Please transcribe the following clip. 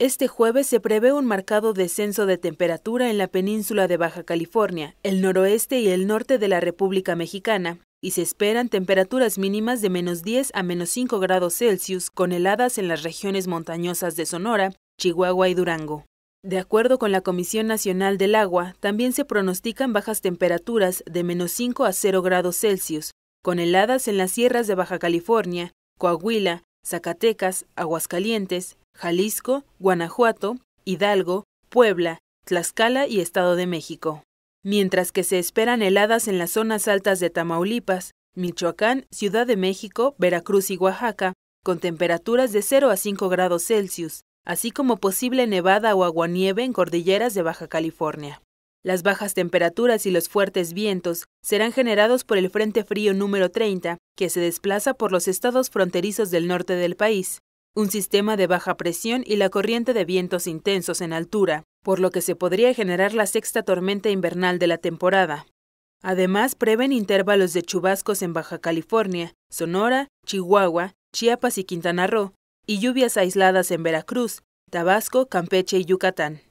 Este jueves se prevé un marcado descenso de temperatura en la península de Baja California, el noroeste y el norte de la República Mexicana, y se esperan temperaturas mínimas de menos 10 a menos 5 grados Celsius con heladas en las regiones montañosas de Sonora, Chihuahua y Durango. De acuerdo con la Comisión Nacional del Agua, también se pronostican bajas temperaturas de menos 5 a 0 grados Celsius, con heladas en las sierras de Baja California, Coahuila, Zacatecas, Aguascalientes, Jalisco, Guanajuato, Hidalgo, Puebla, Tlaxcala y Estado de México. Mientras que se esperan heladas en las zonas altas de Tamaulipas, Michoacán, Ciudad de México, Veracruz y Oaxaca, con temperaturas de 0 a 5 grados Celsius, así como posible nevada o aguanieve en cordilleras de Baja California. Las bajas temperaturas y los fuertes vientos serán generados por el Frente Frío número 30, que se desplaza por los estados fronterizos del norte del país, un sistema de baja presión y la corriente de vientos intensos en altura, por lo que se podría generar la sexta tormenta invernal de la temporada. Además, prevén intervalos de chubascos en Baja California, Sonora, Chihuahua, Chiapas y Quintana Roo, y lluvias aisladas en Veracruz, Tabasco, Campeche y Yucatán.